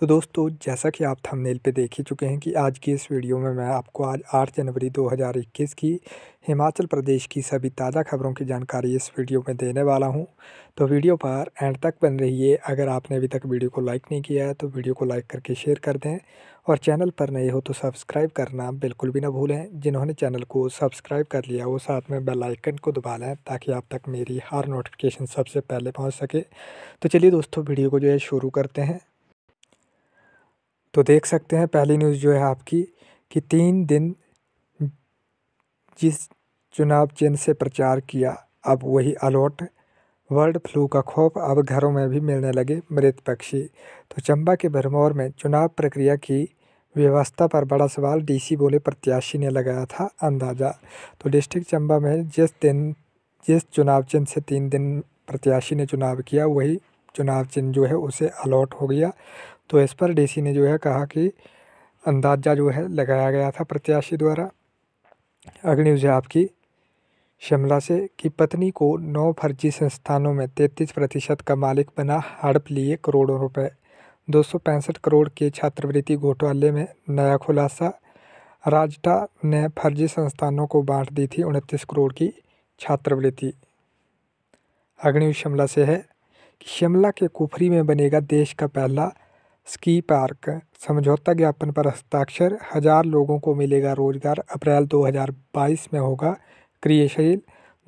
तो दोस्तों जैसा कि आप थंबनेल पे देख ही चुके हैं कि आज की इस वीडियो में मैं आपको आज 8 जनवरी 2021 की हिमाचल प्रदेश की सभी ताज़ा खबरों की जानकारी इस वीडियो में देने वाला हूं तो वीडियो पर एंड तक बन रहिए अगर आपने अभी तक वीडियो को लाइक नहीं किया है तो वीडियो को लाइक करके शेयर कर दें और चैनल पर नए हो तो सब्सक्राइब करना बिल्कुल भी ना भूलें जिन्होंने चैनल को सब्सक्राइब कर लिया वो साथ में बेल आइकन को दबा लें ताकि आप तक मेरी हर नोटिफिकेशन सबसे पहले पहुंच सके तो चलिए दोस्तों वीडियो को जो है शुरू करते हैं तो देख सकते हैं पहली न्यूज़ जो है आपकी कि तीन दिन जिस चुनाव चिन्ह से प्रचार किया अब वही अलॉट बर्ड फ्लू का खौफ अब घरों में भी मिलने लगे मृत पक्षी तो चंबा के भरमौर में चुनाव प्रक्रिया की व्यवस्था पर बड़ा सवाल डीसी बोले प्रत्याशी ने लगाया था अंदाज़ा तो डिस्ट्रिक्ट चंबा में जिस दिन जिस चुनाव चिन्ह से तीन दिन प्रत्याशी ने चुनाव किया वही चुनाव चिन्ह जो है उसे अलॉट हो गया तो इस पर डीसी ने जो है कहा कि अंदाजा जो है लगाया गया था प्रत्याशी द्वारा अग्नि उजा आपकी शिमला से कि पत्नी को नौ फर्जी संस्थानों में तैंतीस प्रतिशत का मालिक बना हड़प लिए करोड़ों रुपए दो सौ पैंसठ करोड़ के छात्रवृत्ति घोटाले में नया खुलासा राजटा ने फर्जी संस्थानों को बांट दी थी उनतीस करोड़ की छात्रवृत्ति अग्नि शिमला से है कि शिमला के कुफरी में बनेगा देश का पहला स्की पार्क समझौता ज्ञापन पर हस्ताक्षर हजार लोगों को मिलेगा रोजगार अप्रैल 2022 में होगा क्रियाशील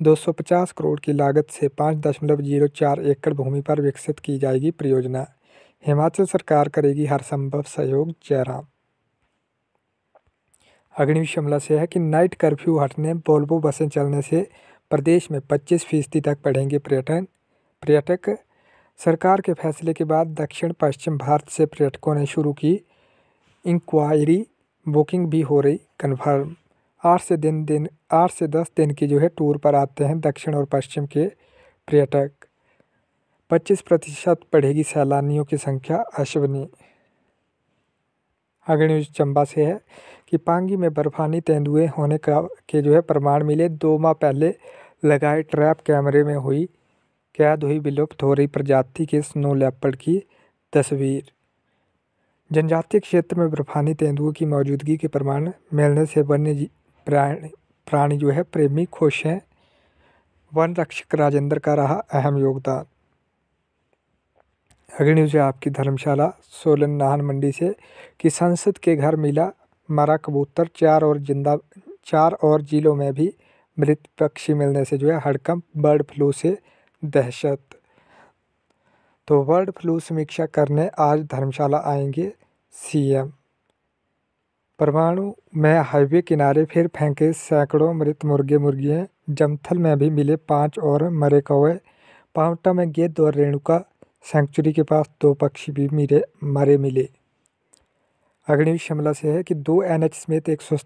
250 करोड़ की लागत से पाँच दशमलव जीरो चार एकड़ भूमि पर विकसित की जाएगी परियोजना हिमाचल सरकार करेगी हर संभव सहयोग जयराम अग्निवीर शिमला से है कि नाइट कर्फ्यू हटने वोल्वो बसें चलने से प्रदेश में 25 फीसदी तक बढ़ेंगे पर्यटन पर्यटक सरकार के फैसले के बाद दक्षिण पश्चिम भारत से पर्यटकों ने शुरू की इंक्वायरी बुकिंग भी हो रही कन्फर्म आठ से दिन दिन आठ से दस दिन की जो है टूर पर आते हैं दक्षिण और पश्चिम के पर्यटक पच्चीस प्रतिशत बढ़ेगी सैलानियों की संख्या अश्वनी अगर न्यूज चंबा से है कि पांगी में बर्फानी तेंदुए होने का के जो है प्रमाण मिले दो माह पहले लगाए ट्रैप कैमरे में हुई कैद हुई विलुप्त हो रही प्रजाति के स्नो लेपर्ड की तस्वीर जनजातीय क्षेत्र में बर्फानी तेंदुए की मौजूदगी के प्रमाण मिलने से वन्य प्राणी प्राणी जो है प्रेमी खुश हैं वन रक्षक राजेंद्र का रहा अहम योगदान अगली न्यूज है आपकी धर्मशाला सोलन नाहन मंडी से कि संसद के घर मिला मरा कबूतर चार और जिंदा चार और जिलों में भी मृत पक्षी मिलने से जो है हड़कंप बर्ड फ्लू से दहशत तो वर्ल्ड फ्लू समीक्षा करने आज धर्मशाला आएंगे सीएम परमाणु में हाईवे किनारे फिर फेंके सैकड़ों मृत मुर्गे मुर्गियाँ जमथल में भी मिले पांच और मरे कौए पावटा में गेद और रेणुका सेंचुरी के पास दो पक्षी भी मिले मरे मिले अग्नि शिमला से है कि दो एनएच समेत एक सौ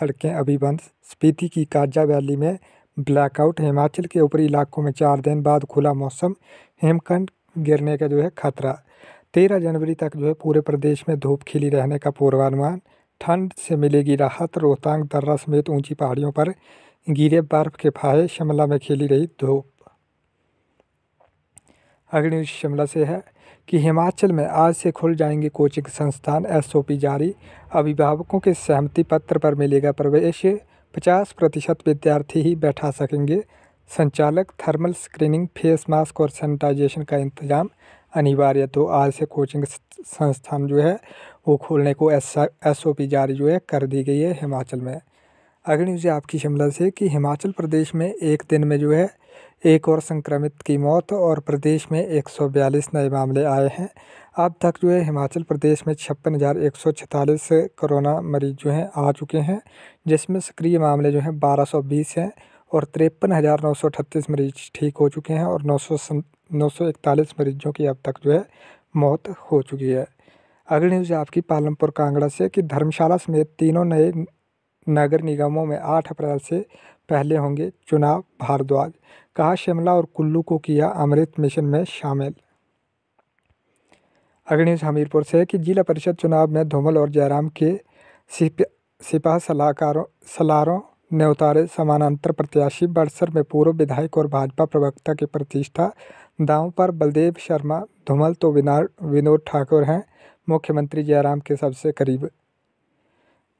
सड़कें अभी बंद स्पीति की काजा वैली में ब्लैकआउट हिमाचल के ऊपरी इलाकों में चार दिन बाद खुला मौसम हिमखंड गिरने का जो है खतरा तेरह जनवरी तक जो है पूरे प्रदेश में धूप खिली रहने का पूर्वानुमान ठंड से मिलेगी राहत रोहतांग दर्रा समेत ऊंची पहाड़ियों पर गिरे बर्फ के फाहे शिमला में खिली रही धूप अगली शिमला से है कि हिमाचल में आज से खुल जाएंगे कोचिंग संस्थान एसओपी जारी अभिभावकों के सहमति पत्र पर मिलेगा प्रवेश पचास प्रतिशत विद्यार्थी ही बैठा सकेंगे संचालक थर्मल स्क्रीनिंग फेस मास्क और सैनिटाइजेशन का इंतजाम अनिवार्य तो आज से कोचिंग संस्थान जो है वो खोलने को एस ओ पी जारी जो है कर दी गई है हिमाचल में अगली न्यूज़ आपकी शिमला से कि हिमाचल प्रदेश में एक दिन में जो है एक और संक्रमित की मौत और प्रदेश में 142 नए मामले आए हैं अब तक जो है हिमाचल प्रदेश में छप्पन हज़ार एक सौ छतालीस कोरोना मरीज़ जो हैं आ चुके हैं जिसमें सक्रिय मामले जो हैं बारह सौ बीस हैं और तिरपन हज़ार नौ सौ अठतीस मरीज़ ठीक हो चुके हैं और नौ सौ नौ सौ इकतालीस मरीजों की अब तक जो है मौत हो चुकी है अगली न्यूज़ आपकी पालमपुर कांगड़ा से कि धर्मशाला समेत तीनों नए नगर निगमों में आठ अप्रैल से पहले होंगे चुनाव भारद्वाज कहा शिमला और कुल्लू को किया अमृत मिशन में शामिल अग्निश हमीरपुर से कि जिला परिषद चुनाव में धूमल और जयराम के सिपाह सलाहकारों सलारों ने उतारे समानांतर प्रत्याशी बड़सर में पूर्व विधायक और भाजपा प्रवक्ता की प्रतिष्ठा दांव पर बलदेव शर्मा धूमल तो विनोद ठाकुर हैं मुख्यमंत्री जयराम के सबसे करीब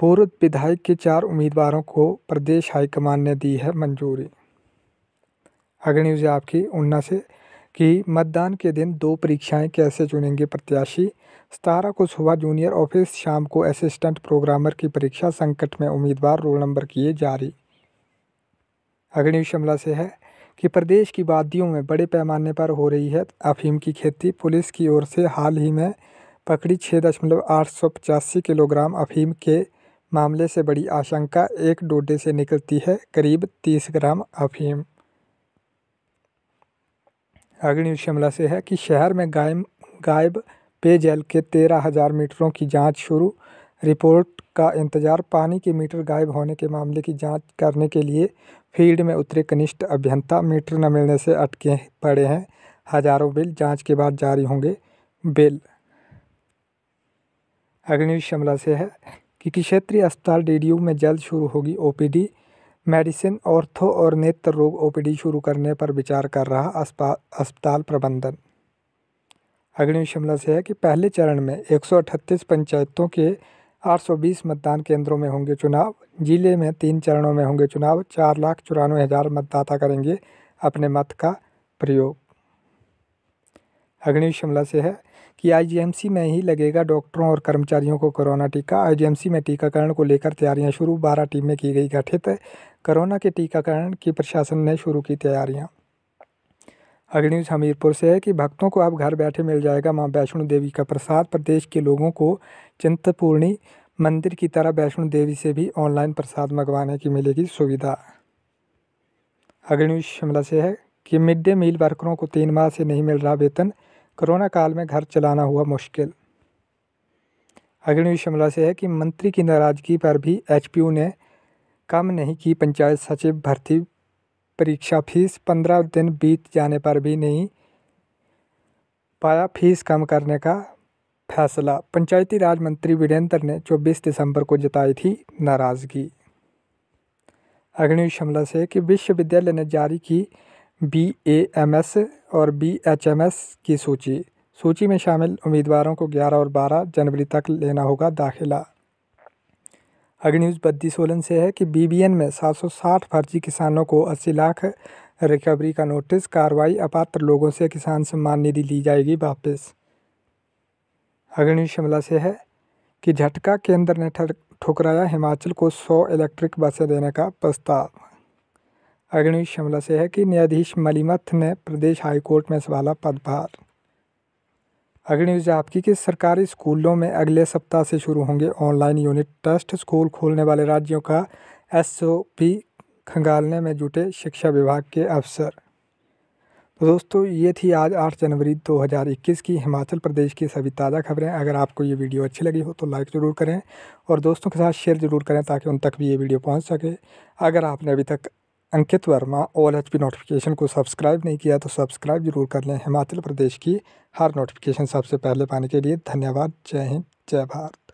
पूर्व विधायक के चार उम्मीदवारों को प्रदेश हाईकमान ने दी है मंजूरी अग्नि आपकी उन्ना से कि मतदान के दिन दो परीक्षाएं कैसे चुनेंगे प्रत्याशी सतारह को सुबह जूनियर ऑफिस शाम को असिस्टेंट प्रोग्रामर की परीक्षा संकट में उम्मीदवार रोल नंबर किए जारी अग्नि शिमला से है कि प्रदेश की वादियों में बड़े पैमाने पर हो रही है अफीम की खेती पुलिस की ओर से हाल ही में पकड़ी छः दशमलव आठ सौ पचासी किलोग्राम अफीम के मामले से बड़ी आशंका एक डोडे से निकलती है करीब तीस ग्राम अफीम आगे न्यूज़ शिमला से है कि शहर में गायब गायब पेयजल के तेरह हज़ार मीटरों की जांच शुरू रिपोर्ट का इंतजार पानी के मीटर गायब होने के मामले की जांच करने के लिए फील्ड में उतरे कनिष्ठ अभियंता मीटर न मिलने से अटके पड़े हैं हज़ारों बिल जांच के बाद जारी होंगे बिल अग्नि शिमला से है कि क्षेत्रीय अस्पताल डी में जल्द शुरू होगी ओ मेडिसिन ऑर्थो और नेत्र रोग ओपीडी शुरू करने पर विचार कर रहा अस्पताल प्रबंधन अग्नि शिमला से है कि पहले चरण में 138 पंचायतों के 820 मतदान केंद्रों में होंगे चुनाव जिले में तीन चरणों में होंगे चुनाव चार लाख चौरानवे हज़ार मतदाता करेंगे अपने मत का प्रयोग अग्नि शिमला से है कि आईजीएमसी में ही लगेगा डॉक्टरों और कर्मचारियों को कोरोना टीका आईजीएमसी में टीकाकरण को लेकर तैयारियां शुरू बारह टीमें की गई गठित कोरोना के टीकाकरण की प्रशासन ने शुरू की तैयारियां अग्निज हमीरपुर से है कि भक्तों को अब घर बैठे मिल जाएगा माँ वैष्णो देवी का प्रसाद प्रदेश के लोगों को चिंतपूर्णी मंदिर की तरह वैष्णो देवी से भी ऑनलाइन प्रसाद मंगवाने की मिलेगी सुविधा अग्निज शिमला से है कि मिड डे मील वर्करों को तीन माह से नहीं मिल रहा वेतन कोरोना काल में घर चलाना हुआ मुश्किल अग्नि शिमला से है कि मंत्री की नाराज़गी पर भी एचपीयू ने कम नहीं की पंचायत सचिव भर्ती परीक्षा फीस पंद्रह दिन बीत जाने पर भी नहीं पाया फीस कम करने का फैसला पंचायती राज मंत्री वीरेंद्र ने चौबीस दिसंबर को जताई थी नाराज़गी अग्नि शिमला से कि विश्वविद्यालय ने जारी की बी ए एम एस और बी एच एम एस की सूची सूची में शामिल उम्मीदवारों को 11 और 12 जनवरी तक लेना होगा दाखिला अग्नियूज़ बद्दी सोलन से है कि बीबीएन में 760 फर्जी किसानों को 80 लाख रिकवरी का नोटिस कार्रवाई अपात्र लोगों से किसान सम्मान निधि ली जाएगी वापस अग्नियूज शिमला से है कि झटका केंद्र ने ठुकराया हिमाचल को 100 इलेक्ट्रिक बसें देने का प्रस्ताव अग्नि शिमला से है कि न्यायाधीश मलिमथ ने प्रदेश हाईकोर्ट में संभाला पदभार अग्निश आपकी कि सरकारी स्कूलों में अगले सप्ताह से शुरू होंगे ऑनलाइन यूनिट टेस्ट स्कूल खोलने वाले राज्यों का एसओपी खंगालने में जुटे शिक्षा विभाग के अफसर तो दोस्तों ये थी आज 8 जनवरी 2021 की हिमाचल प्रदेश की सभी ताज़ा खबरें अगर आपको ये वीडियो अच्छी लगी हो तो लाइक ज़रूर करें और दोस्तों के साथ शेयर ज़रूर करें ताकि उन तक भी ये वीडियो पहुंच सके अगर आपने अभी तक Ankit Verma all H P notification को सब्सक्राइब नहीं किया तो सब्सक्राइब जरूर कर लें हिमाचल प्रदेश की हर नोटिफिकेशन सबसे पहले पाने के लिए धन्यवाद जय हिंद जय भारत